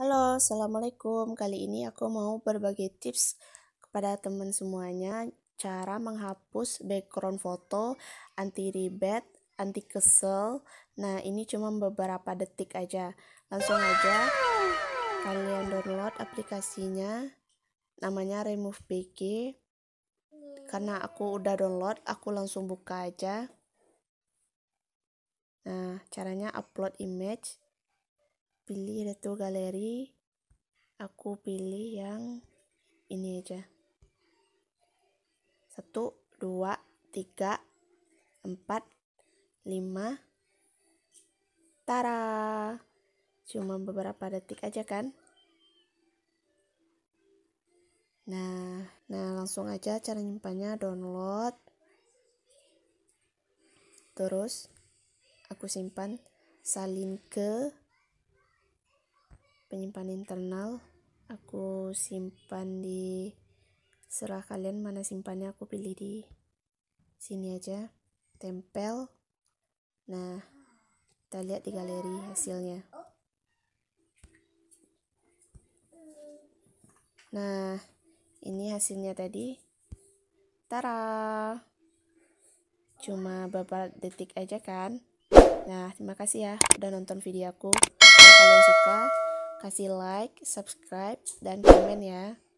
Halo, Assalamualaikum. Kali ini aku mau berbagi tips kepada teman semuanya cara menghapus background foto anti ribet, anti kesel. Nah, ini cuma beberapa detik aja. Langsung aja kalian download aplikasinya namanya Remove BG. Karena aku udah download, aku langsung buka aja. Nah, caranya upload image pilih retur galeri aku pilih yang ini aja satu dua tiga empat lima tara cuma beberapa detik aja kan Nah, nah langsung aja cara nyimpannya download. Terus aku simpan salin ke penyimpanan internal aku simpan di serah kalian mana simpannya aku pilih di sini aja tempel nah kita lihat di galeri hasilnya nah ini hasilnya tadi tara cuma beberapa detik aja kan nah terima kasih ya udah nonton video aku kalau kalian suka kasih like, subscribe, dan komen ya.